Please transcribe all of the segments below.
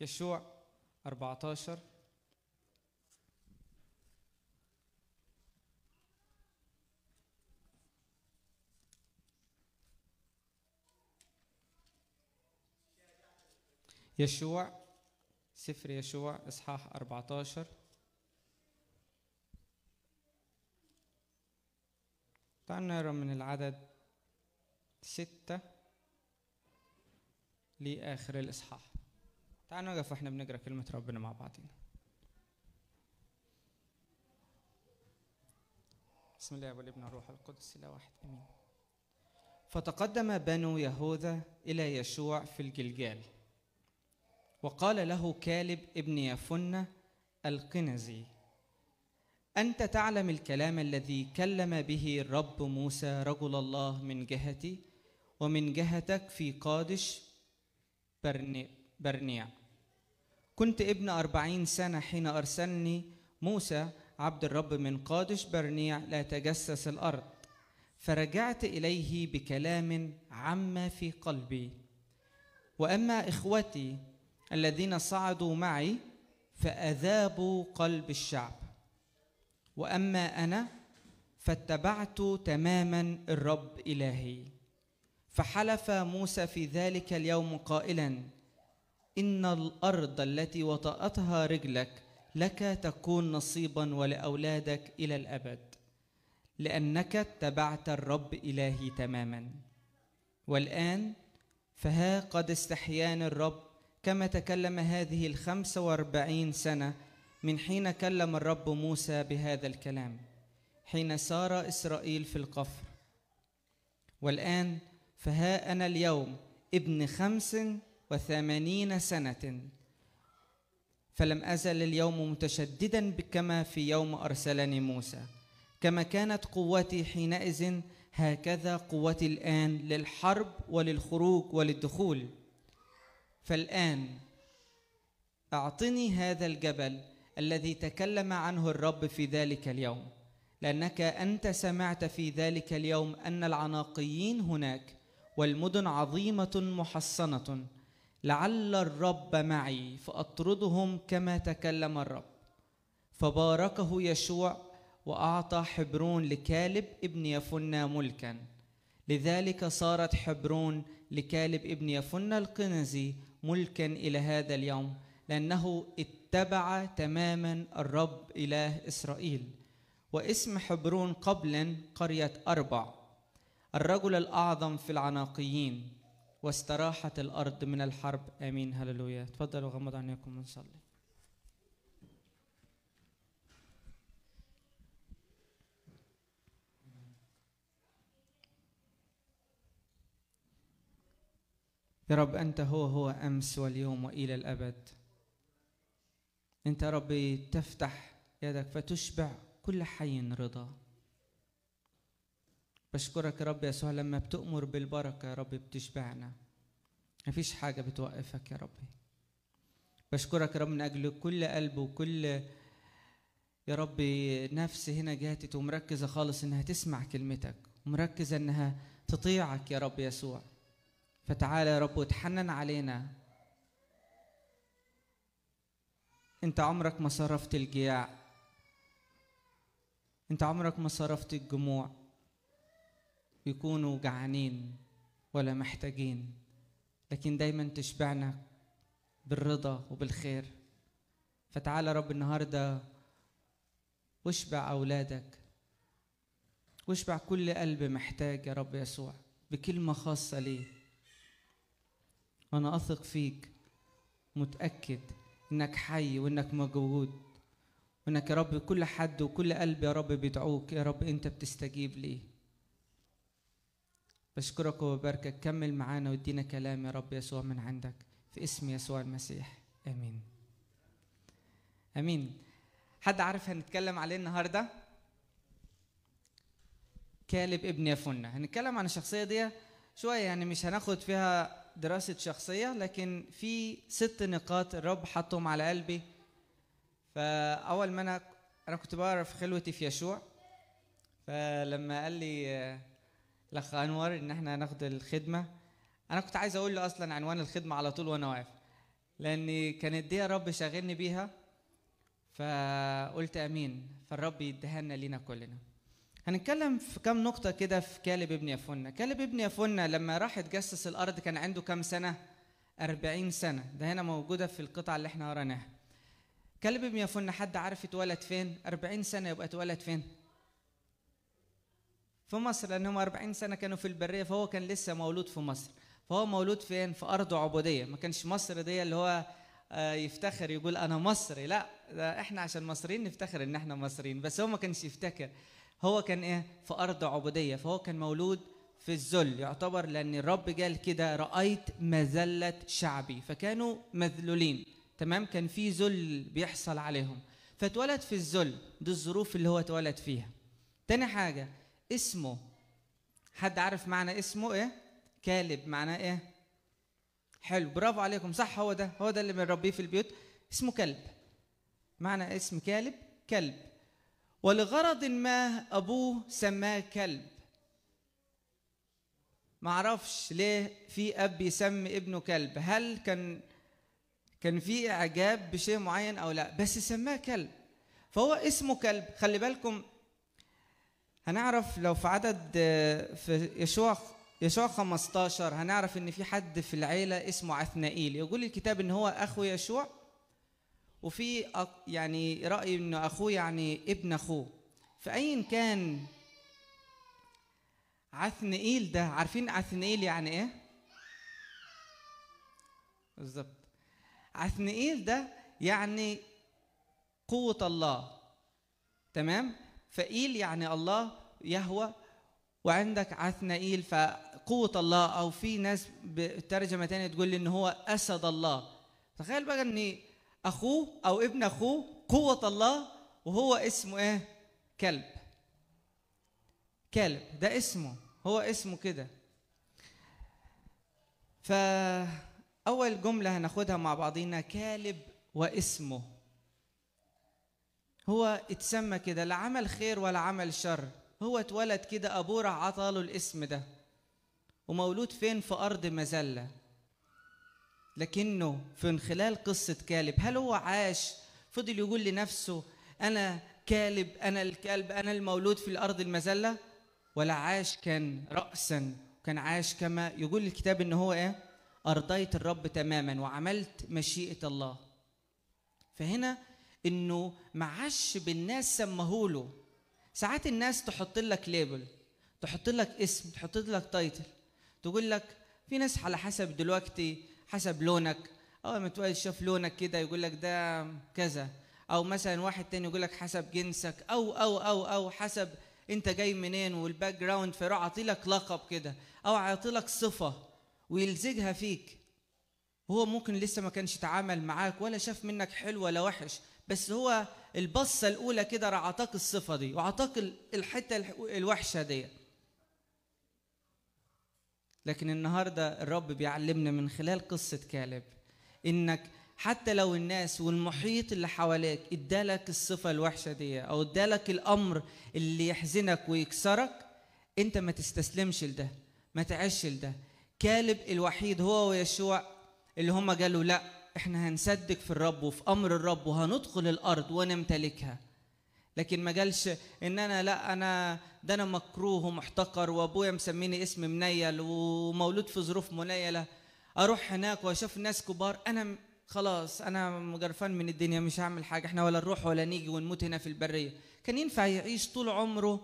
يشوع 14 يشوع سفر يشوع اصحاح 14 تعال نرى من العدد ستة لآخر الإصحاح تعالوا نقف واحنا بنقرا كلمة ربنا مع بعضنا. بسم الله والابن الروح القدس لا واحد امين. فتقدم بنو يهوذا الى يشوع في الجلجال وقال له كالب ابن يفنة القنزي أنت تعلم الكلام الذي كلم به الرب موسى رجل الله من جهتي ومن جهتك في قادش برنيع كنت ابن أربعين سنة حين أرسلني موسى عبد الرب من قادش برنيع لأتجسس الأرض فرجعت إليه بكلام عما في قلبي وأما إخوتي الذين صعدوا معي فأذابوا قلب الشعب وأما أنا فاتبعت تماما الرب إلهي فحلف موسى في ذلك اليوم قائلا إن الأرض التي وطأتها رجلك لك تكون نصيبا ولأولادك إلى الأبد لأنك اتبعت الرب إلهي تماما والآن فها قد استحيان الرب كما تكلم هذه الخمس واربعين سنة من حين كلم الرب موسى بهذا الكلام حين سار إسرائيل في القفر والآن فها أنا اليوم ابن خمس وثمانين سنة فلم أزل اليوم متشددا كما في يوم أرسلني موسى كما كانت قوتي حينئذ هكذا قوتي الآن للحرب وللخروج وللدخول فالآن أعطني هذا الجبل الذي تكلم عنه الرب في ذلك اليوم لأنك أنت سمعت في ذلك اليوم أن العناقيين هناك والمدن عظيمة محصنة لعل الرب معي فأطردهم كما تكلم الرب فباركه يشوع وأعطى حبرون لكالب ابن يفنى ملكا لذلك صارت حبرون لكالب ابن يفنى القنزي ملكا إلى هذا اليوم لأنه اتبع تماما الرب إله إسرائيل واسم حبرون قبلا قرية أربع الرجل الأعظم في العناقيين واستراحت الأرض من الحرب آمين هللويا تفضلوا غمضوا عينيكم ونصلي يا رب أنت هو هو أمس واليوم وإلى الأبد أنت ربي تفتح يدك فتشبع كل حي رضا بشكرك يا رب يسوع لما بتأمر بالبركة يا رب بتشبعنا مفيش حاجة بتوقفك يا رب بشكرك يا رب من أجل كل قلب وكل يا رب نفس هنا جاتت ومركزة خالص إنها تسمع كلمتك ومركزة إنها تطيعك يا رب يسوع فتعالى يا رب وتحنن علينا انت عمرك ما صرفت الجياع انت عمرك ما صرفت الجموع يكونوا جعانين ولا محتاجين لكن دايما تشبعنا بالرضا وبالخير فتعالى رب النهارده واشبع اولادك واشبع كل قلب محتاج يا رب يسوع بكلمه خاصه ليه وانا اثق فيك متاكد انك حي وانك موجود وانك يا رب كل حد وكل قلب يا رب بيدعوك يا رب انت بتستجيب ليه بشكرك وبباركك كمل معانا وادينا كلام يا رب يسوع من عندك في اسم يسوع المسيح امين امين حد عارف هنتكلم عليه النهارده كالب ابن يفنة هنتكلم عن الشخصيه دي شويه يعني مش هناخد فيها دراسه شخصيه لكن في ست نقاط الرب حطهم على قلبي فاول ما انا انا كنت بعرف خلوتي في يشوع فلما قال لي الاخ انور ان احنا هناخد الخدمه انا كنت عايز اقول له اصلا عنوان الخدمه على طول وانا واقف لان كانت دي يا رب شاغلني بيها فقلت امين فالرب يديها لنا لينا كلنا هنتكلم في كام نقطة كده في كالب ابن يفنة كالب ابن يفنة لما راح يتجسس الأرض كان عنده كام سنة؟ أربعين سنة ده هنا موجودة في القطعة اللي احنا قريناها كالب ابن يفنة حد عارف اتولد فين؟ أربعين سنة يبقى اتولد فين؟ في مصر لأنهم 40 سنة كانوا في البرية فهو كان لسه مولود في مصر فهو مولود فين؟ في أرض عبودية ما كانش مصر دي اللي هو آه، يفتخر يقول أنا مصري لا ده إحنا عشان مصريين نفتخر إن إحنا مصريين بس هو ما كانش يفتكر هو كان إيه؟ في أرض عبودية فهو كان مولود في الذل يعتبر لأن الرب قال كده رأيت مذلة شعبي فكانوا مذلولين تمام كان في ذل بيحصل عليهم فاتولد في الذل دي الظروف اللي هو اتولد فيها تاني حاجة اسمه حد عارف معنى اسمه ايه كالب معناه ايه حلو برافو عليكم صح هو ده هو ده اللي بنربيه في البيوت اسمه كلب معنى اسم كالب كلب ولغرض ما ابوه سماه كلب معرفش ليه في اب يسمي ابنه كلب هل كان كان في اعجاب بشيء معين او لا بس سماه كلب فهو اسمه كلب خلي بالكم هنعرف لو في عدد في يشوع يشوع 15 هنعرف ان في حد في العيله اسمه عثنائيل يقول الكتاب ان هو اخو يشوع وفي يعني راي ان اخوه يعني ابن اخوه فاي كان عثنائيل ده عارفين عثنائيل يعني ايه بالظبط عثنائيل ده يعني قوه الله تمام فإيل يعني الله يهوى وعندك عثنائيل فقوة الله أو في ناس بترجمة تانية تقول إن هو أسد الله تخيل بقى إن أخوه أو ابن أخوه قوة الله وهو اسمه إيه؟ كلب كلب ده اسمه هو اسمه كده فأول جملة هناخدها مع بعضينا كالب واسمه هو اتسمى كده لا عمل خير ولا عمل شر هو اتولد كده ابوه راح عطاله الاسم ده ومولود فين في ارض مذله لكنه في خلال قصه كالب هل هو عاش فضل يقول لنفسه انا كالب انا الكلب انا المولود في الارض المذله ولا عاش كان راسا كان عاش كما يقول الكتاب ان هو ايه ارضيت الرب تماما وعملت مشيئه الله فهنا انه ما عاش بالناس سمهوله ساعات الناس تحط لك ليبل تحط لك اسم تحط لك تايتل تقول لك في ناس على حسب دلوقتي حسب لونك او ما تقول شاف لونك كده يقول لك ده كذا او مثلا واحد تاني يقول لك حسب جنسك او او او او حسب انت جاي منين والباك جراوند فيروح عاطي لك لقب كده او عاطي لك صفه ويلزجها فيك هو ممكن لسه ما كانش اتعامل معاك ولا شاف منك حلو ولا وحش بس هو البصه الاولى كده راح اعطاك الصفه دي واعطاك الحته الوحشه دي لكن النهارده الرب بيعلمنا من خلال قصه كالب انك حتى لو الناس والمحيط اللي حواليك ادالك الصفه الوحشه دي او ادالك الامر اللي يحزنك ويكسرك انت ما تستسلمش لده ما تعيش لده كالب الوحيد هو ويشوع اللي هم قالوا لا احنا هنصدق في الرب وفي امر الرب وهندخل الارض ونمتلكها لكن ما قالش ان انا لا انا ده انا مكروه ومحتقر وابويا مسميني اسم منيل ومولود في ظروف منيله اروح هناك واشوف ناس كبار انا خلاص انا مجرفان من الدنيا مش هعمل حاجه احنا ولا نروح ولا نيجي ونموت هنا في البريه كان ينفع يعيش طول عمره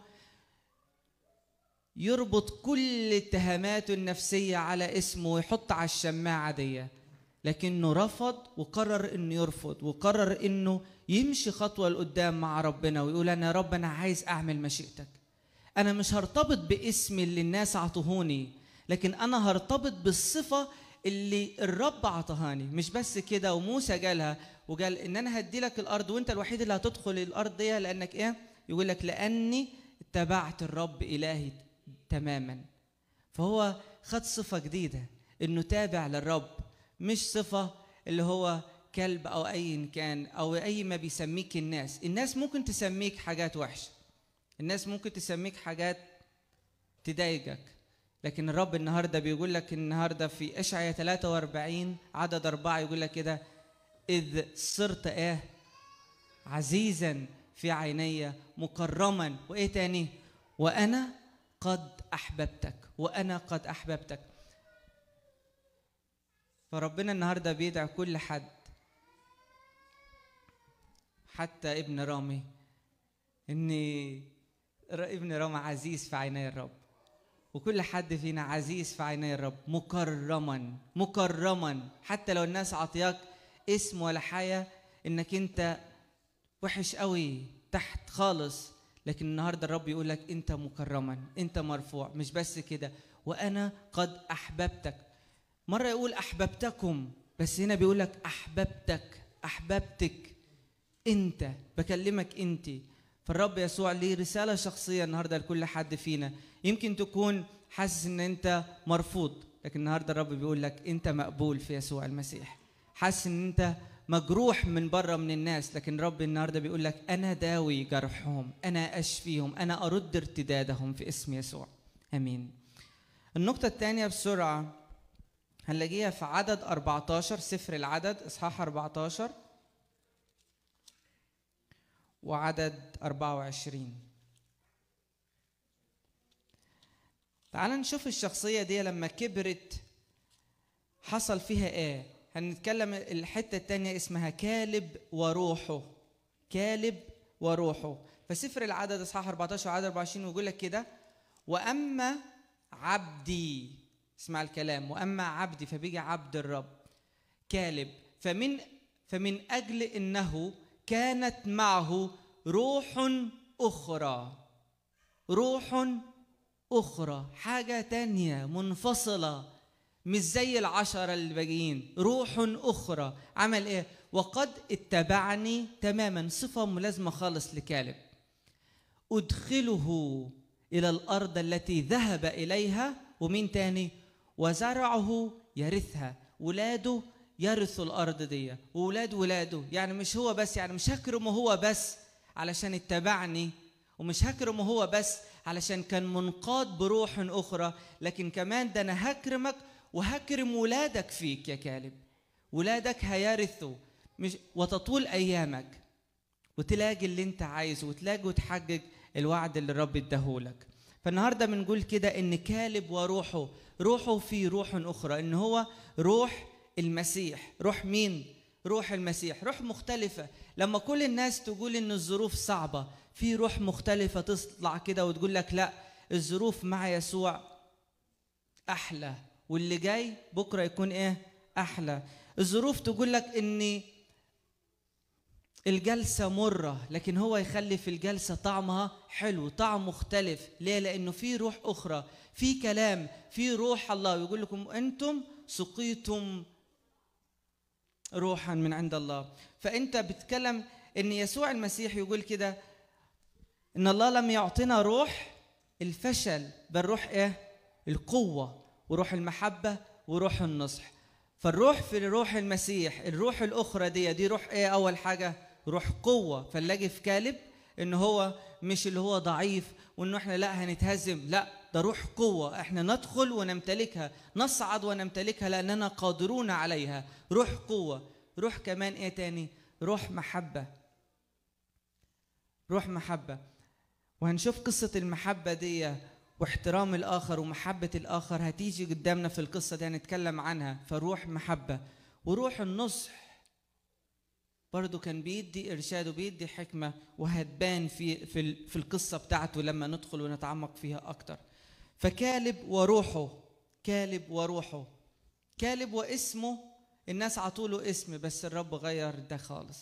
يربط كل اتهاماته النفسيه على اسمه ويحط على الشماعه ديه لكنه رفض وقرر انه يرفض وقرر انه يمشي خطوه لقدام مع ربنا ويقول انا يا رب انا عايز اعمل مشيئتك انا مش هرتبط باسم اللي الناس عطوهوني لكن انا هرتبط بالصفه اللي الرب عطاهاني مش بس كده وموسى جالها وقال ان انا هدي لك الارض وانت الوحيد اللي هتدخل الارض دي لانك ايه يقول لك لاني اتبعت الرب الهي تماما فهو خد صفه جديده انه تابع للرب مش صفة اللي هو كلب أو أي كان أو أي ما بيسميك الناس الناس ممكن تسميك حاجات وحشة الناس ممكن تسميك حاجات تضايقك لكن الرب النهارده بيقول لك النهارده في اشعياء 43 عدد أربعة يقول لك كده إذ صرت إيه عزيزا في عيني مكرما وإيه تاني وأنا قد أحببتك وأنا قد أحببتك فربنا النهارده بيدعي كل حد حتى ابن رامي ان ابن رامي عزيز في عيني الرب وكل حد فينا عزيز في عيني الرب مكرما مكرما حتى لو الناس عطياك اسم ولا حاجه انك انت وحش قوي تحت خالص لكن النهارده الرب يقول لك انت مكرما انت مرفوع مش بس كده وانا قد احببتك مرة يقول أحببتكم بس هنا بيقول لك أحببتك أحببتك أنت بكلمك أنت فالرب يسوع ليه رسالة شخصية النهاردة لكل حد فينا يمكن تكون حاسس أن أنت مرفوض لكن النهاردة الرب بيقول لك أنت مقبول في يسوع المسيح حاسس أن أنت مجروح من بره من الناس لكن رب النهارده بيقول لك انا داوي جرحهم انا اشفيهم انا ارد ارتدادهم في اسم يسوع امين النقطه الثانيه بسرعه هنلاقيها في عدد 14 سفر العدد اصحاح 14 وعدد 24 تعال نشوف الشخصية دي لما كبرت حصل فيها ايه هنتكلم الحتة التانية اسمها كالب وروحه كالب وروحه فسفر العدد اصحاح 14 وعدد 24 ويقول لك كده واما عبدي اسمع الكلام واما عبدي فبيجي عبد الرب كالب فمن فمن اجل انه كانت معه روح اخرى روح اخرى حاجه تانية منفصله مش زي العشرة الباقيين روح أخرى عمل إيه؟ وقد اتبعني تماما صفة ملازمة خالص لكالب أدخله إلى الأرض التي ذهب إليها ومين تاني؟ وزرعه يرثها ولاده يرثوا الارض دي وولاد ولاده يعني مش هو بس يعني مش هكرمه هو بس علشان اتبعني ومش هكرمه هو بس علشان كان منقاد بروح اخرى لكن كمان ده انا هكرمك وهكرم ولادك فيك يا كالب ولادك هيرثوا مش وتطول ايامك وتلاقي اللي انت عايزه وتلاقي وتحقق الوعد اللي الرب اداهولك فالنهارده بنقول كده ان كالب وروحه روحه في روح اخرى ان هو روح المسيح روح مين روح المسيح روح مختلفة لما كل الناس تقول ان الظروف صعبة في روح مختلفة تطلع كده وتقول لك لا الظروف مع يسوع أحلى واللي جاي بكرة يكون ايه أحلى الظروف تقول لك اني الجلسة مرة لكن هو يخلي في الجلسة طعمها حلو طعم مختلف ليه لأنه في روح أخرى في كلام في روح الله ويقول لكم أنتم سقيتم روحا من عند الله فأنت بتتكلم أن يسوع المسيح يقول كده أن الله لم يعطينا روح الفشل بل روح إيه القوة وروح المحبة وروح النصح فالروح في روح المسيح الروح الأخرى دي دي روح إيه أول حاجة روح قوه فنلاقي في كالب ان هو مش اللي هو ضعيف وانه احنا لا هنتهزم لا ده روح قوه احنا ندخل ونمتلكها نصعد ونمتلكها لاننا قادرون عليها روح قوه روح كمان ايه تاني روح محبه روح محبه وهنشوف قصه المحبه دي واحترام الاخر ومحبه الاخر هتيجي قدامنا في القصه دي هنتكلم عنها فروح محبه وروح النصح برضه كان بيدي ارشاد وبيدي حكمه وهتبان في في في القصه بتاعته لما ندخل ونتعمق فيها اكتر فكالب وروحه كالب وروحه كالب واسمه الناس عطوله اسم بس الرب غير ده خالص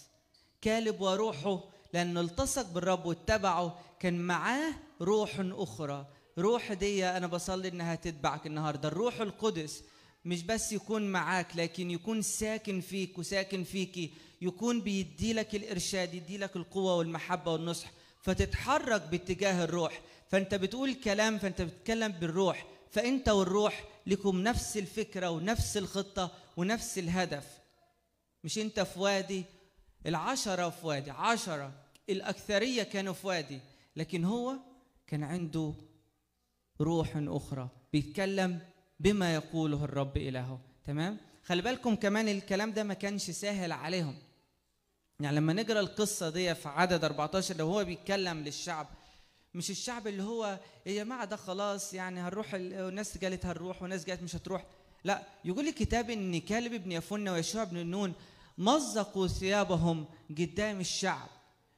كالب وروحه لانه التصق بالرب واتبعه كان معاه روح اخرى روح دي انا بصلي انها تتبعك النهارده الروح القدس مش بس يكون معاك لكن يكون ساكن فيك وساكن فيكي يكون بيدي لك الارشاد يدي لك القوه والمحبه والنصح فتتحرك باتجاه الروح فانت بتقول كلام فانت بتتكلم بالروح فانت والروح لكم نفس الفكره ونفس الخطه ونفس الهدف مش انت في وادي العشره في وادي عشره الاكثريه كانوا في وادي لكن هو كان عنده روح اخرى بيتكلم بما يقوله الرب الهه تمام خلي بالكم كمان الكلام ده ما كانش سهل عليهم يعني لما نقرا القصه دي في عدد 14 لو هو بيتكلم للشعب مش الشعب اللي هو يا جماعه ده خلاص يعني هنروح الناس قالت هنروح وناس قالت مش هتروح لا يقول الكتاب ان كالب بن يفن ويشوع بن نون مزقوا ثيابهم قدام الشعب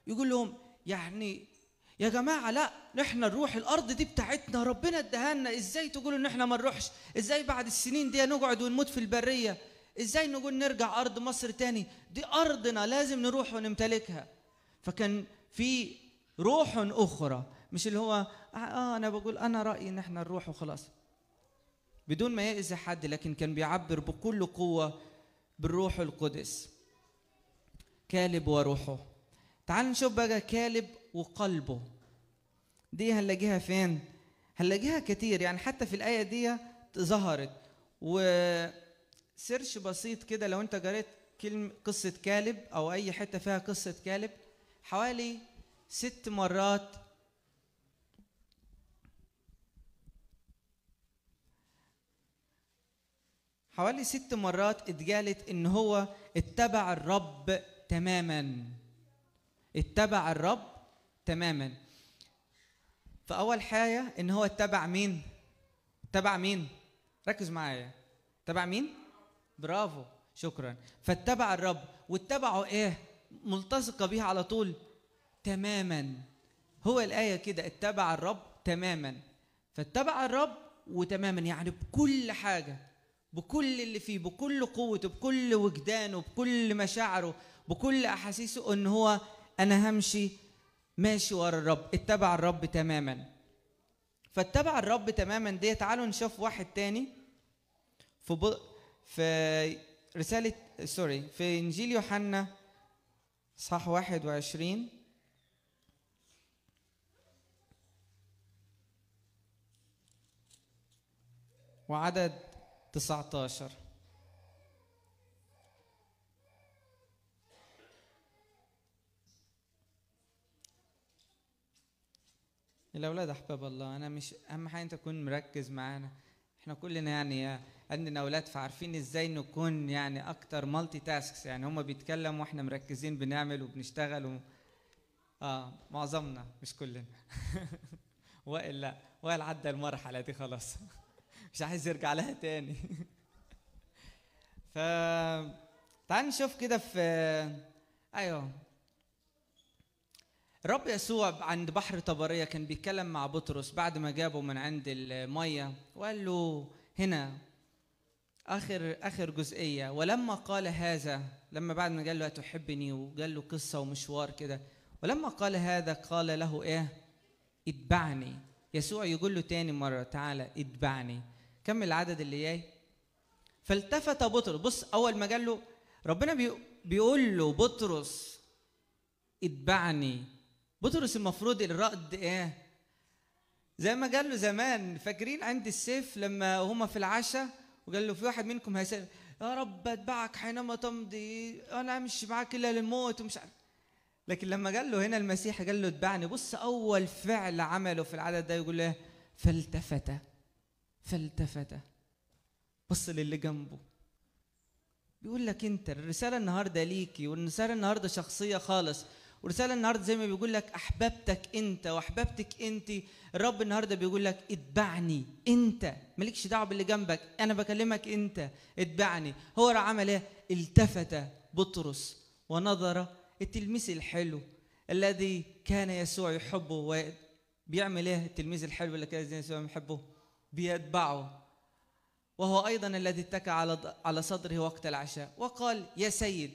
يقول لهم يعني يا جماعه لا نحن نروح الارض دي بتاعتنا ربنا اداها لنا ازاي تقولوا ان احنا ما نروحش ازاي بعد السنين دي نقعد ونموت في البريه ازاي نقول نرجع ارض مصر تاني دي ارضنا لازم نروح ونمتلكها فكان في روح اخرى مش اللي هو آه،, اه انا بقول انا رايي ان احنا نروح وخلاص بدون ما يأذي حد لكن كان بيعبر بكل قوه بالروح القدس كالب وروحه تعال نشوف بقى كالب وقلبه دي هنلاقيها فين هنلاقيها كتير يعني حتى في الايه دي ظهرت و سيرش بسيط كده لو انت قريت كلمة قصة كالب أو أي حتة فيها قصة كالب حوالي ست مرات حوالي ست مرات اتقالت إن هو اتبع الرب تماما اتبع الرب تماما فأول حاجة إن هو اتبع مين؟ اتبع مين؟ ركز معايا اتبع مين؟ برافو شكرا فاتبع الرب واتبعه ايه ملتصقه بيها على طول تماما هو الايه كده اتبع الرب تماما فاتبع الرب وتماما يعني بكل حاجه بكل اللي فيه بكل قوته بكل وجدانه بكل مشاعره بكل احاسيسه ان هو انا همشي ماشي ورا الرب اتبع الرب تماما فاتبع الرب تماما دي تعالوا نشوف واحد تاني في في رسالة سوري في إنجيل يوحنا صح وعشرين وعدد تسعتاشر الأولاد أحباب الله أنا مش أهم حاجة أنت تكون مركز معانا إحنا كلنا يعني عندنا اولاد فعارفين ازاي نكون يعني اكتر مالتي تاسكس يعني هم بيتكلموا واحنا مركزين بنعمل وبنشتغل و... اه معظمنا مش كلنا وائل لا وائل عدى المرحله دي خلاص مش عايز يرجع لها تاني ف تعال نشوف كده في ايوه الرب يسوع عند بحر طبرية كان بيتكلم مع بطرس بعد ما جابه من عند المية وقال له هنا اخر اخر جزئيه ولما قال هذا لما بعد ما قال له هتحبني وقال له قصه ومشوار كده ولما قال هذا قال له ايه اتبعني يسوع يقول له تاني مره تعالى اتبعني كمل العدد اللي جاي فالتفت بطرس بص اول ما قال له ربنا بيقول له بطرس اتبعني بطرس المفروض الرد ايه زي ما قال له زمان فاكرين عند السيف لما هما في العشاء وقال له في واحد منكم هيسأل يا رب اتبعك حينما تمضي انا امشي معاك الا للموت ومش عارف لكن لما قال له هنا المسيح قال له اتبعني بص اول فعل عمله في العدد ده يقول له فالتفت فالتفت بص للي جنبه بيقول لك انت الرساله النهارده ليكي والرساله النهارده شخصيه خالص ورسالة النهارده زي ما بيقول لك احببتك انت واحببتك انت الرب النهارده بيقول لك اتبعني انت مالكش دعوه باللي جنبك انا بكلمك انت اتبعني هو راح عمل ايه التفت بطرس ونظر التلميذ الحلو الذي كان يسوع يحبه و... بيعمل ايه التلميذ الحلو اللي كان يسوع يحبه بيتبعه وهو ايضا الذي اتكى على على صدره وقت العشاء وقال يا سيد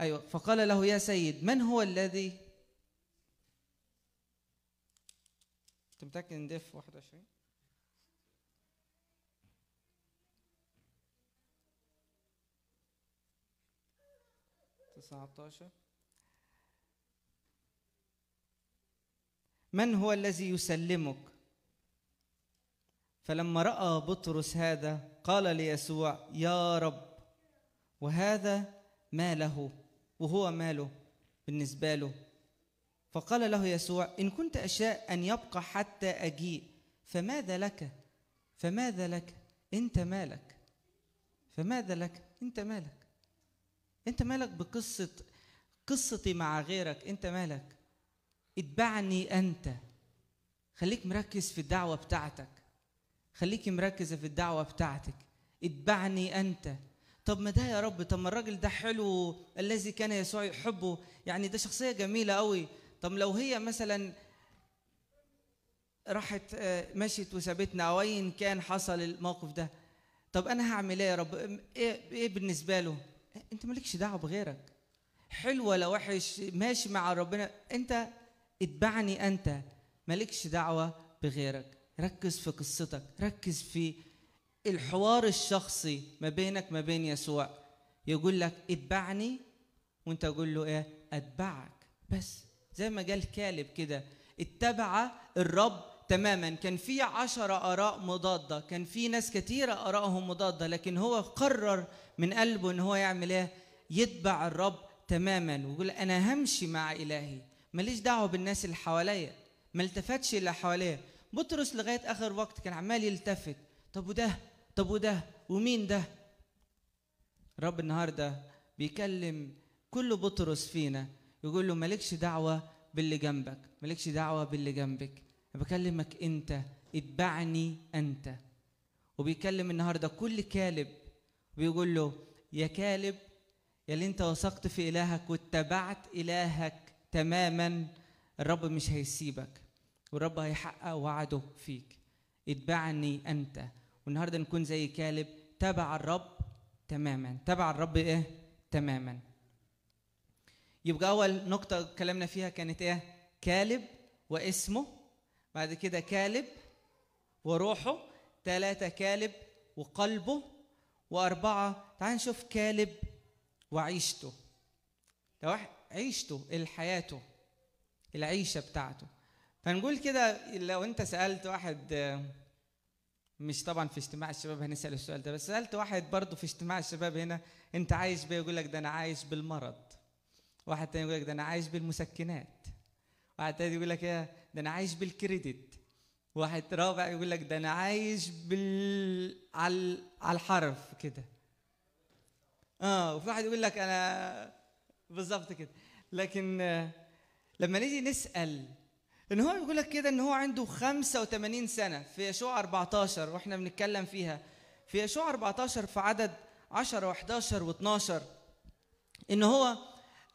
أيوة فقال له يا سيد من هو الذي أنت متأكد إن ديف 21 19 من هو الذي يسلمك فلما راى بطرس هذا قال ليسوع يا رب وهذا ما له وهو ماله بالنسبة له فقال له يسوع إن كنت أشاء أن يبقى حتى أجيء فماذا لك فماذا لك أنت مالك فماذا لك أنت مالك أنت مالك بقصة قصتي مع غيرك أنت مالك اتبعني أنت خليك مركز في الدعوة بتاعتك خليكي مركزة في الدعوة بتاعتك اتبعني أنت طب ما ده يا رب طب ما الراجل ده حلو الذي كان يسوع يحبه يعني ده شخصيه جميله قوي طب لو هي مثلا راحت آه، مشيت وسابتنا او ايا كان حصل الموقف ده طب انا هعمل ايه يا رب ايه, إيه بالنسبه له انت مالكش دعوه بغيرك حلو ولا وحش ماشي مع ربنا انت اتبعني انت مالكش دعوه بغيرك ركز في قصتك ركز في الحوار الشخصي ما بينك ما بين يسوع يقول لك اتبعني وانت تقول له ايه اتبعك بس زي ما قال كالب كده اتبع الرب تماما كان في عشرة آراء مضادة كان في ناس كثيره آرائهم مضادة لكن هو قرر من قلبه ان هو يعمل ايه يتبع الرب تماما ويقول انا همشي مع الهي ماليش دعوه بالناس اللي حواليا ما التفتش اللي حواليا بطرس لغايه اخر وقت كان عمال يلتفت طب وده طب وده ومين ده رب النهارده بيكلم كل بطرس فينا يقول له مالكش دعوه باللي جنبك مالكش دعوه باللي جنبك بكلمك انت اتبعني انت وبيكلم النهارده كل كالب وبيقول له يا كالب يا اللي انت وثقت في الهك واتبعت الهك تماما الرب مش هيسيبك والرب هيحقق وعده فيك اتبعني انت والنهارده نكون زي كالب تبع الرب تماما تبع الرب ايه تماما يبقى اول نقطه اتكلمنا فيها كانت ايه كالب واسمه بعد كده كالب وروحه ثلاثة كالب وقلبه وأربعة تعال نشوف كالب وعيشته لو عيشته الحياته العيشة بتاعته فنقول كده لو أنت سألت واحد مش طبعا في اجتماع الشباب هنسال السؤال ده بس سالت واحد برضه في اجتماع الشباب هنا انت عايش بايه يقول لك ده انا عايش بالمرض واحد تاني يقول لك ده انا عايش بالمسكنات واحد تاني يقول لك ايه ده انا عايش بالكريدت واحد رابع يقول لك ده انا عايش بال على الحرف كده اه وفي واحد يقول لك انا بالظبط كده لكن آه، لما نيجي نسال ان هو بيقول لك كده ان هو عنده 85 سنه في يشوع 14 واحنا بنتكلم فيها في يشوع 14 في عدد 10 و11 و12 ان هو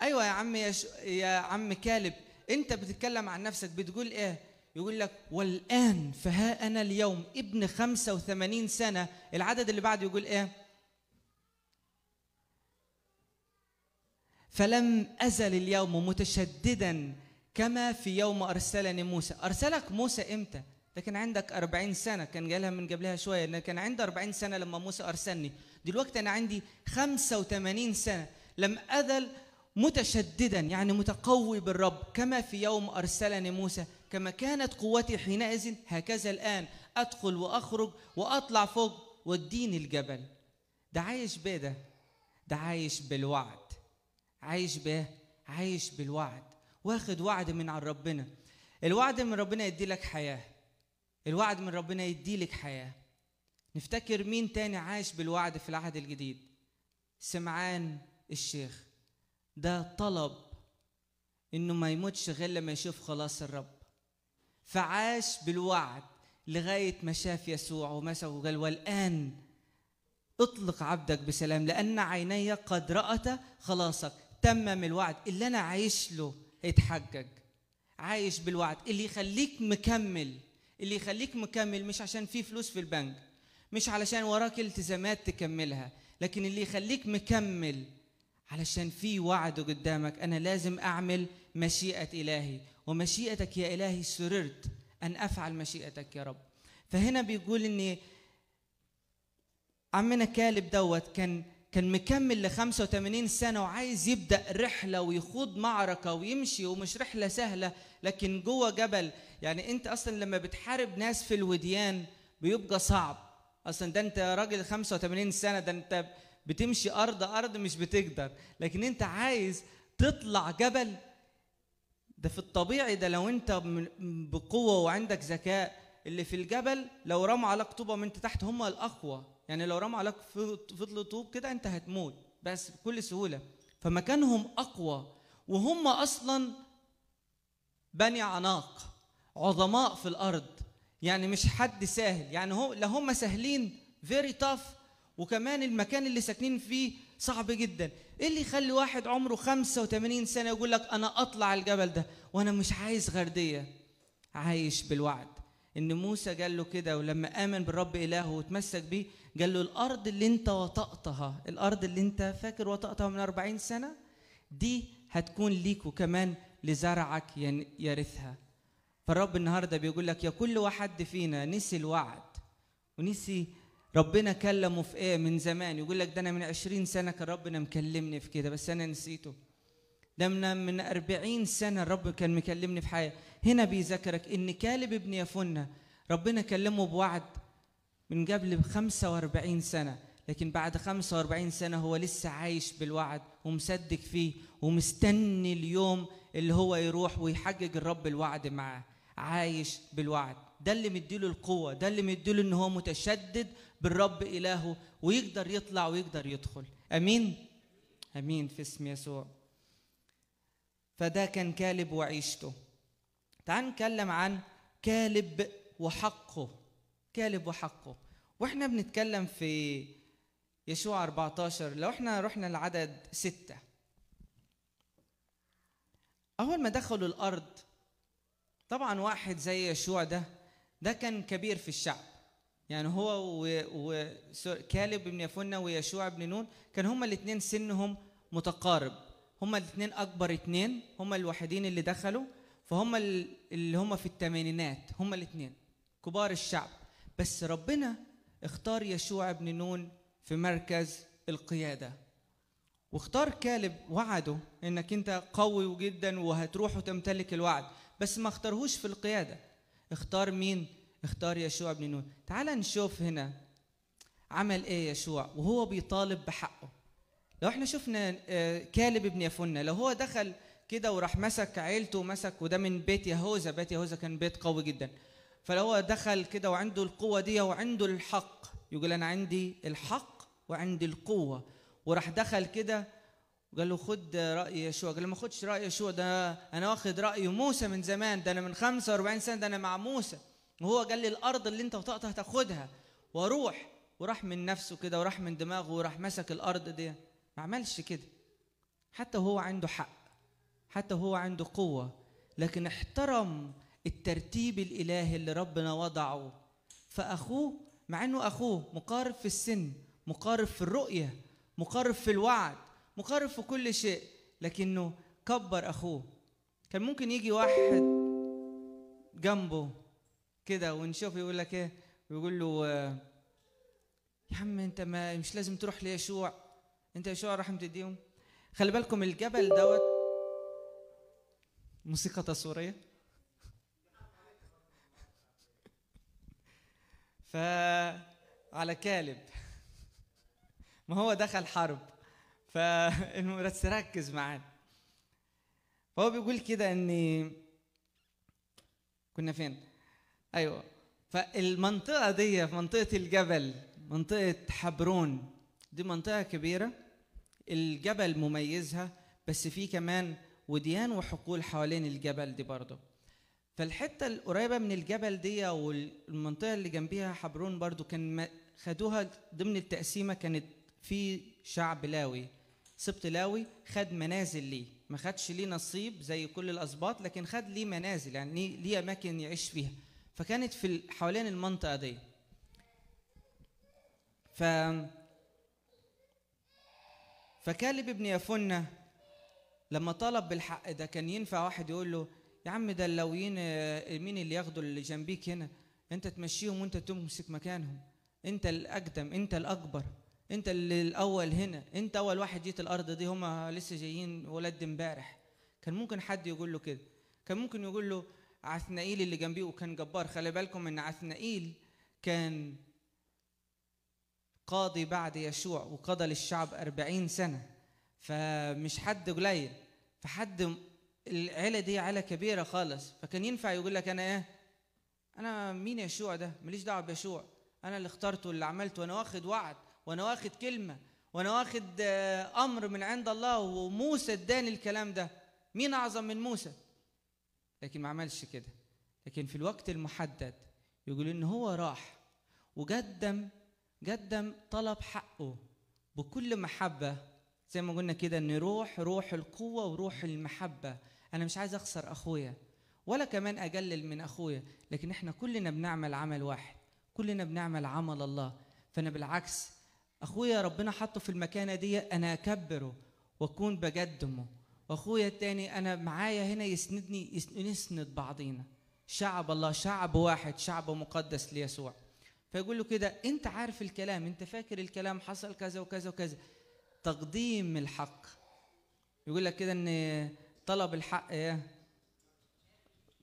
ايوه يا عم يش... يا عم كالب انت بتتكلم عن نفسك بتقول ايه يقول لك والان فها انا اليوم ابن 85 سنه العدد اللي بعده يقول ايه فلم ازل اليوم متشددا كما في يوم أرسلني موسى أرسلك موسى إمتى؟ ده كان عندك 40 سنة كان قالها من قبلها شوية إن كان عندي 40 سنة لما موسى أرسلني دلوقتي أنا عندي 85 سنة لم أذل متشددا يعني متقوي بالرب كما في يوم أرسلني موسى كما كانت قوتي حينئذ هكذا الآن أدخل وأخرج وأطلع فوق واديني الجبل ده عايش بيه ده ده عايش بالوعد عايش بيه عايش بالوعد واخد وعد من على ربنا الوعد من ربنا يدي لك حياة الوعد من ربنا يدي لك حياة نفتكر مين تاني عايش بالوعد في العهد الجديد سمعان الشيخ ده طلب انه ما يموتش غير لما يشوف خلاص الرب فعاش بالوعد لغاية ما شاف يسوع ومسك وقال والآن اطلق عبدك بسلام لأن عيني قد رأت خلاصك تمم الوعد اللي أنا عايش له يتحجج عايش بالوعد اللي يخليك مكمل اللي يخليك مكمل مش عشان في فلوس في البنك مش علشان وراك التزامات تكملها لكن اللي يخليك مكمل علشان في وعد قدامك انا لازم اعمل مشيئه الهي ومشيئتك يا الهي سررت ان افعل مشيئتك يا رب فهنا بيقول ان عمنا كالب دوت كان كان مكمل ل 85 سنة وعايز يبدأ رحلة ويخوض معركة ويمشي ومش رحلة سهلة لكن جوه جبل يعني أنت أصلا لما بتحارب ناس في الوديان بيبقى صعب أصلا ده أنت راجل 85 سنة ده أنت بتمشي أرض أرض مش بتقدر لكن أنت عايز تطلع جبل ده في الطبيعي ده لو أنت بقوة وعندك ذكاء اللي في الجبل لو رموا عليك طوبة من تحت هم الأقوى يعني لو رموا عليك فضل طوب كده انت هتموت بس بكل سهوله فمكانهم اقوى وهم اصلا بني عناق عظماء في الارض يعني مش حد سهل يعني هو لا هم سهلين فيري تاف وكمان المكان اللي ساكنين فيه صعب جدا ايه اللي يخلي واحد عمره 85 سنه يقول لك انا اطلع الجبل ده وانا مش عايز غرديه عايش بالوعد ان موسى قال له كده ولما امن بالرب الهه وتمسك بيه قال له الارض اللي انت وطأتها الارض اللي انت فاكر وطأتها من 40 سنه دي هتكون ليك وكمان لزرعك يرثها فالرب النهارده بيقول لك يا كل واحد فينا نسي الوعد ونسي ربنا كلمه في ايه من زمان يقول لك ده انا من 20 سنه كان ربنا مكلمني في كده بس انا نسيته دمنا من أربعين سنة الرب كان مكلمني في حاجة هنا بيذكرك إن كالب ابن يفنة ربنا كلمه بوعد من قبل 45 سنة لكن بعد 45 سنة هو لسه عايش بالوعد ومصدق فيه ومستني اليوم اللي هو يروح ويحقق الرب الوعد معاه عايش بالوعد ده اللي مديله القوة ده اللي مديله ان هو متشدد بالرب إلهه ويقدر يطلع ويقدر يدخل أمين أمين في اسم يسوع فده كان كالب وعيشته تعال نتكلم عن كالب وحقه كالب وحقه واحنا بنتكلم في يشوع 14 لو احنا رحنا لعدد ستة أول ما دخلوا الأرض طبعا واحد زي يشوع ده ده كان كبير في الشعب يعني هو وكالب و... بن يفنة ويشوع بن نون كان هما الاثنين سنهم متقارب هما الاثنين اكبر اثنين هما الوحيدين اللي دخلوا فهم اللي هما في الثمانينات هما الاثنين كبار الشعب بس ربنا اختار يشوع بن نون في مركز القياده واختار كالب وعده انك انت قوي جدا وهتروح وتمتلك الوعد بس ما اختارهوش في القياده اختار مين اختار يشوع بن نون تعال نشوف هنا عمل ايه يشوع وهو بيطالب بحقه لو احنا شفنا آه، كالب ابن يفنة لو هو دخل كده وراح مسك عيلته ومسك وده من بيت يهوذا بيت يهوذا كان بيت قوي جدا فلو هو دخل كده وعنده القوه دي وعنده الحق يقول انا عندي الحق وعندي القوه وراح دخل كده وقال له خد راي يشوع قال له ما خدش راي يشوع ده انا واخد راي موسى من زمان ده انا من 45 سنه ده انا مع موسى وهو قال لي الارض اللي انت وطأتها تاخدها واروح وراح من نفسه كده وراح من دماغه وراح مسك الارض دي ما عملش كده حتى وهو عنده حق حتى وهو عنده قوة لكن احترم الترتيب الإلهي اللي ربنا وضعه فأخوه مع أنه أخوه مقارب في السن مقارب في الرؤية مقارب في الوعد مقارب في كل شيء لكنه كبر أخوه كان ممكن يجي واحد جنبه كده ونشوف يقول لك ايه ويقول له آه، يا عم انت ما مش لازم تروح ليشوع انت يا شو رحمة تديهم خلي بالكم الجبل دوت موسيقى تصويرية ف على كالب ما هو دخل حرب ف ركز معانا فهو بيقول كده ان كنا فين ايوه فالمنطقه دي في منطقه الجبل منطقه حبرون دي منطقة كبيرة الجبل مميزها بس في كمان وديان وحقول حوالين الجبل دي برضه فالحتة القريبة من الجبل دي والمنطقة اللي جنبيها حبرون برضه كان خدوها ضمن التقسيمة كانت في شعب لاوي سبط لاوي خد منازل ليه ما خدش ليه نصيب زي كل الاسباط لكن خد ليه منازل يعني ليه اماكن يعيش فيها فكانت في حوالين المنطقه دي ف فكالب ابن يافنة لما طلب بالحق ده كان ينفع واحد يقول له يا عم ده اللويين آه، مين اللي ياخدوا اللي جنبيك هنا انت تمشيهم وانت تمسك مكانهم انت الاقدم انت الاكبر انت اللي الاول هنا انت اول واحد جيت الارض دي هما لسه جايين ولاد امبارح كان ممكن حد يقول له كده كان ممكن يقول له عثنائيل اللي جنبيه وكان جبار خلي بالكم ان عثنائيل كان قاضي بعد يشوع وقضى للشعب أربعين سنة فمش حد قليل فحد العيلة دي عيلة كبيرة خالص فكان ينفع يقول لك أنا إيه أنا مين يشوع ده ماليش دعوة بيشوع أنا اللي اخترته واللي عملته وأنا واخد وعد وأنا واخد كلمة وأنا واخد آه، أمر من عند الله وموسى اداني الكلام ده مين أعظم من موسى لكن ما عملش كده لكن في الوقت المحدد يقول إن هو راح وقدم قدم طلب حقه بكل محبة زي ما قلنا كده ان روح روح القوة وروح المحبة انا مش عايز اخسر اخويا ولا كمان اقلل من اخويا لكن احنا كلنا بنعمل عمل واحد كلنا بنعمل عمل الله فانا بالعكس اخويا ربنا حطه في المكانه دي انا اكبره واكون بقدمه واخويا التاني انا معايا هنا يسندني يسند بعضينا شعب الله شعب واحد شعب مقدس ليسوع فيقول له كده انت عارف الكلام انت فاكر الكلام حصل كذا وكذا وكذا تقديم الحق يقول لك كده ان طلب الحق ايه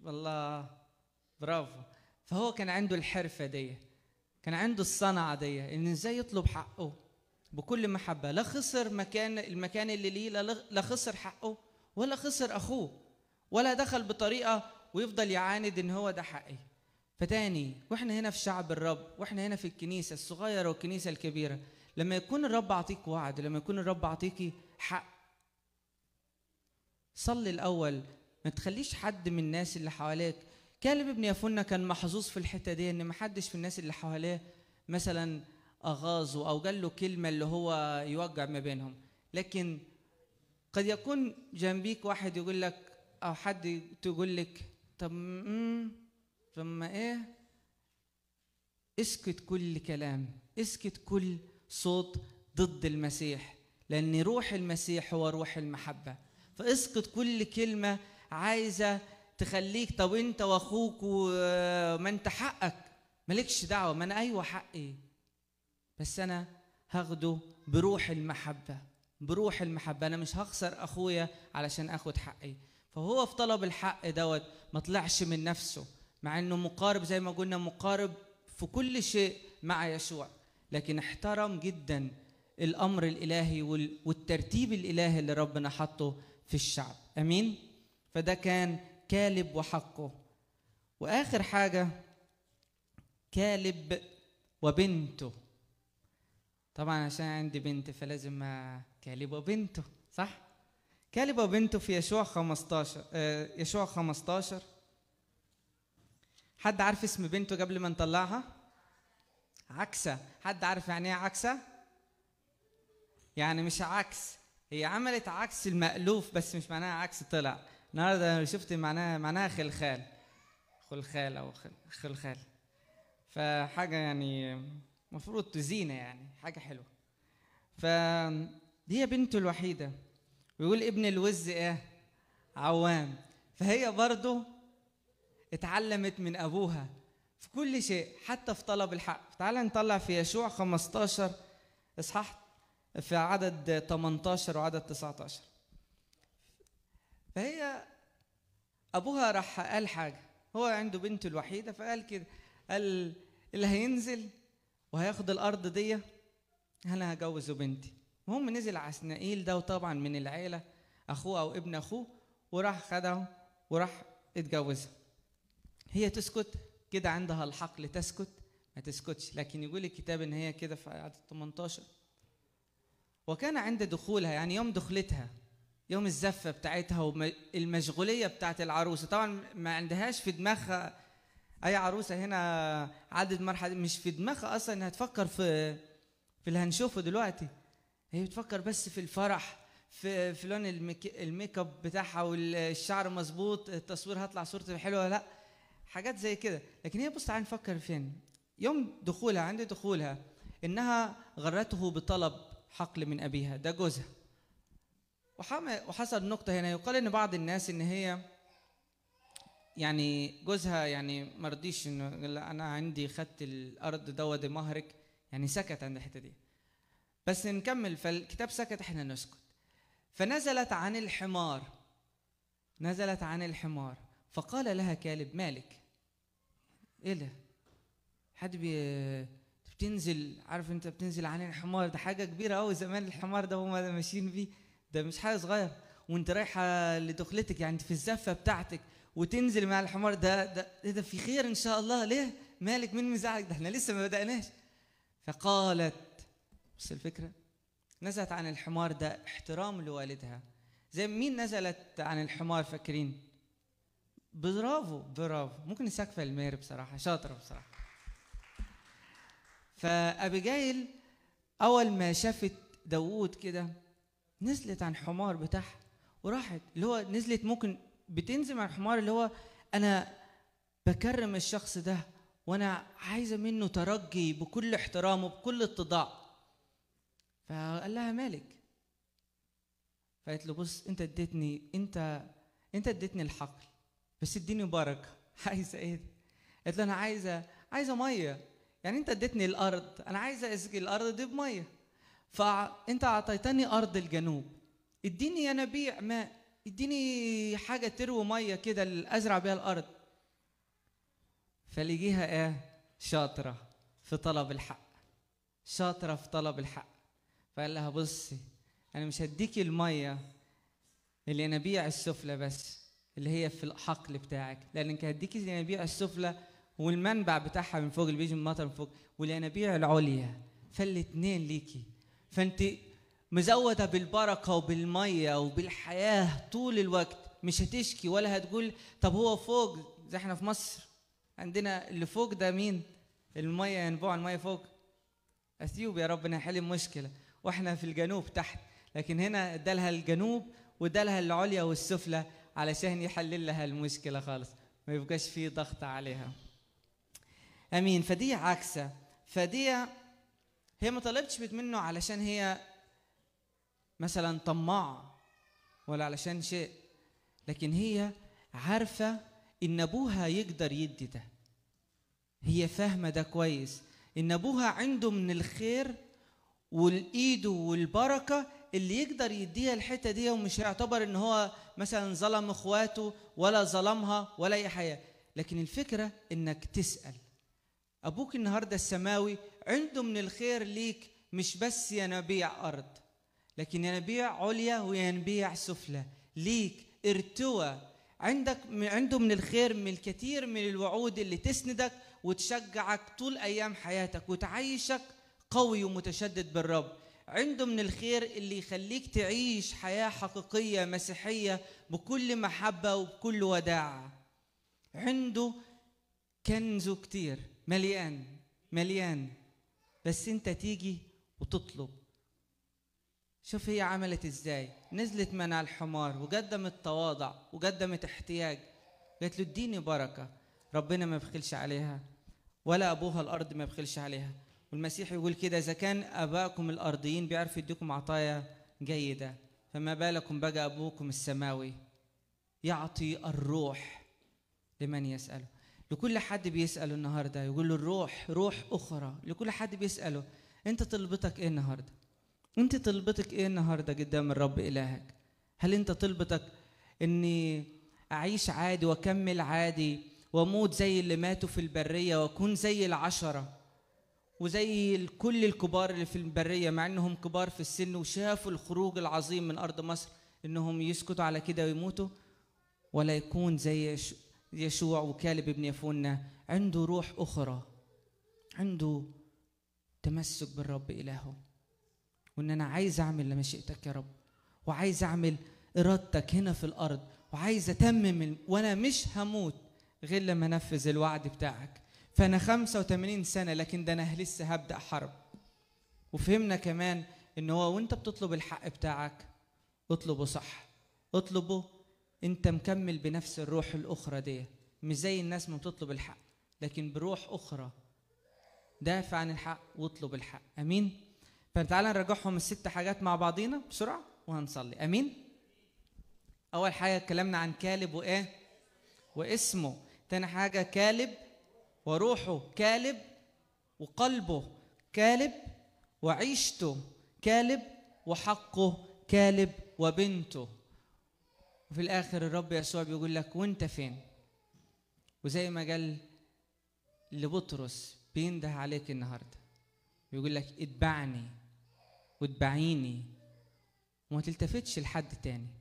والله برافو فهو كان عنده الحرفه دي كان عنده الصنعه دي ان ازاي يطلب حقه بكل محبه لا خسر مكان المكان اللي ليه لا خسر حقه ولا خسر اخوه ولا دخل بطريقه ويفضل يعاند ان هو ده حقي فتاني واحنا هنا في شعب الرب واحنا هنا في الكنيسه الصغيره والكنيسه الكبيره لما يكون الرب عطيك وعد لما يكون الرب عطيكي حق صلي الاول ما تخليش حد من الناس اللي حواليك كالب ابن يافنا كان محظوظ في الحته دي ان ما حدش في الناس اللي حواليه مثلا اغاظه او قال له كلمه اللي هو يوجع ما بينهم لكن قد يكون جنبيك واحد يقول لك او حد تقول لك طب ثم ايه اسكت كل كلام اسكت كل صوت ضد المسيح لان روح المسيح هو روح المحبه فاسكت كل كلمه عايزه تخليك طب انت واخوك وما انت حقك مالكش دعوه ما انا ايوه حقي بس انا هاخده بروح المحبه بروح المحبه انا مش هخسر اخويا علشان اخد حقي فهو في طلب الحق دوت ما طلعش من نفسه مع انه مقارب زي ما قلنا مقارب في كل شيء مع يسوع لكن احترم جدا الامر الالهي والترتيب الالهي اللي ربنا حطه في الشعب امين فده كان كالب وحقه واخر حاجه كالب وبنته طبعا عشان عندي بنت فلازم كالب وبنته صح كالب وبنته في يشوع 15 يشوع 15 حد عارف اسم بنته قبل ما نطلعها عكسة حد عارف يعني ايه عكسة يعني مش عكس هي عملت عكس المألوف بس مش معناها عكس طلع النهارده انا شفت معناها معناها خلخال خلخال او خلخال فحاجة يعني المفروض تزينة يعني حاجة حلوة فهي بنته الوحيدة ويقول ابن الوز ايه عوام فهي برضه اتعلمت من أبوها في كل شيء حتى في طلب الحق تعال نطلع في يشوع 15 إصحاح في عدد 18 وعدد 19 فهي أبوها راح قال حاجة هو عنده بنته الوحيدة فقال كده قال اللي هينزل وهياخد الأرض دي أنا هجوزه بنتي المهم نزل عسنائيل ده وطبعا من العيلة أخوه أو ابن أخوه وراح خدعه وراح اتجوزها هي تسكت كده عندها الحق لتسكت ما تسكتش لكن يقول الكتاب ان هي كده في عدد آية 18 وكان عند دخولها يعني يوم دخلتها يوم الزفة بتاعتها والمشغولية بتاعت العروسة طبعا ما عندهاش في دماغها أي عروسة هنا عدد مرحلة مش في دماغها أصلا إنها تفكر في في اللي هنشوفه دلوقتي هي بتفكر بس في الفرح في في لون الميك اب بتاعها والشعر مظبوط التصوير هطلع صورتي حلوه لا حاجات زي كده لكن هي بص تعالى نفكر فين يوم دخولها عند دخولها انها غرته بطلب حقل من ابيها ده جوزها وحصل نقطه هنا يقال ان بعض الناس ان هي يعني جوزها يعني ما رضيش انه انا عندي خدت الارض دوت مهرك يعني سكت عند الحته دي بس نكمل فالكتاب سكت احنا نسكت فنزلت عن الحمار نزلت عن الحمار فقال لها كالب مالك ايه ده حد بي بتنزل عارف انت بتنزل عن الحمار ده حاجه كبيره قوي زمان الحمار ده هما ماشيين بيه ده مش حاجه صغيره وانت رايحه لدخلتك يعني في الزفه بتاعتك وتنزل مع الحمار ده ده ايه ده في خير ان شاء الله ليه مالك مين مزعلك ده احنا لسه ما بدأناش فقالت بس الفكره نزلت عن الحمار ده احترام لوالدها زي مين نزلت عن الحمار فاكرين برافو برافو ممكن نسقف المير بصراحه شاطره بصراحه فابيجايل اول ما شافت داوود كده نزلت عن حمار بتاعها وراحت اللي هو نزلت ممكن بتنزل عن حمار اللي هو انا بكرم الشخص ده وانا عايزه منه ترجي بكل احترام وبكل اتضاع فقال لها مالك فقالت له بص انت اديتني انت انت اديتني الحقل بس اديني بركه عايزه ايه قالت له انا عايزه عايزه ميه يعني انت اديتني الارض انا عايزه اسقي الارض دي بميه فانت اعطيتني ارض الجنوب اديني ينابيع ماء اديني حاجه تروي ميه كده ازرع بيها الارض فليجيها ايه شاطره في طلب الحق شاطره في طلب الحق فقال لها بصي انا مش هديكي الميه الينابيع السفلى بس اللي هي في الحقل بتاعك لانك هديك الينابيع السفلى والمنبع بتاعها من فوق اللي بيجي من مطر من فوق والينابيع العليا فالاثنين ليكي فانت مزوده بالبركه وبالميه وبالحياه طول الوقت مش هتشكي ولا هتقول طب هو فوق زي احنا في مصر عندنا اللي فوق ده مين الميه ينبوع الميه فوق اثيوبيا ربنا حل المشكله واحنا في الجنوب تحت لكن هنا ادالها الجنوب وادالها العليا والسفلى علشان يحلل لها المشكله خالص ما يبقاش في ضغط عليها امين فدي عكسه فدي هي ما طلبتش منه علشان هي مثلا طماعه ولا علشان شيء لكن هي عارفه ان ابوها يقدر يدي ده هي فاهمه ده كويس ان ابوها عنده من الخير والايد والبركه اللي يقدر يديها الحته دي ومش هيعتبر ان هو مثلا ظلم اخواته ولا ظلمها ولا اي حاجه لكن الفكره انك تسال ابوك النهارده السماوي عنده من الخير ليك مش بس ينابيع ارض لكن ينابيع عليا وينابيع سفلى ليك ارتوى عندك عنده من الخير من الكثير من الوعود اللي تسندك وتشجعك طول ايام حياتك وتعيشك قوي ومتشدد بالرب عنده من الخير اللي يخليك تعيش حياة حقيقية مسيحية بكل محبة وبكل وداعة عنده كنزه كتير مليان مليان بس انت تيجي وتطلب شوف هي عملت ازاي نزلت من على الحمار وقدمت تواضع وقدمت احتياج قالت له اديني بركه ربنا ما بخلش عليها ولا ابوها الارض ما بخلش عليها والمسيح يقول كده إذا كان آبائكم الأرضيين بيعرفوا يديكم عطايا جيدة فما بالكم بقى أبوكم السماوي يعطي الروح لمن يسأله لكل حد بيسأله النهاردة يقول له الروح روح أخرى لكل حد بيسأله أنت طلبتك إيه النهاردة أنت طلبتك إيه النهاردة قدام الرب إلهك هل أنت طلبتك إني أعيش عادي وأكمل عادي وأموت زي اللي ماتوا في البرية وأكون زي العشرة وزي كل الكبار اللي في البرية مع انهم كبار في السن وشافوا الخروج العظيم من ارض مصر انهم يسكتوا على كده ويموتوا ولا يكون زي يشوع وكالب ابن يفونا عنده روح اخرى عنده تمسك بالرب الهه وان انا عايز اعمل لمشيئتك يا رب وعايز اعمل ارادتك هنا في الارض وعايز اتمم وانا مش هموت غير لما انفذ الوعد بتاعك فانا 85 سنه لكن ده انا لسه هبدا حرب وفهمنا كمان ان هو وانت بتطلب الحق بتاعك اطلبه صح اطلبه انت مكمل بنفس الروح الاخرى دي مش زي الناس ما بتطلب الحق لكن بروح اخرى دافع عن الحق واطلب الحق امين فتعالى نراجعهم الست حاجات مع بعضينا بسرعه وهنصلي امين اول حاجه اتكلمنا عن كالب وايه واسمه تاني حاجه كالب وروحه كالب وقلبه كالب وعيشته كالب وحقه كالب وبنته وفي الاخر الرب يسوع بيقول لك وانت فين وزي ما قال لبطرس بينده عليك النهارده بيقول لك اتبعني واتبعيني وما تلتفتش لحد تاني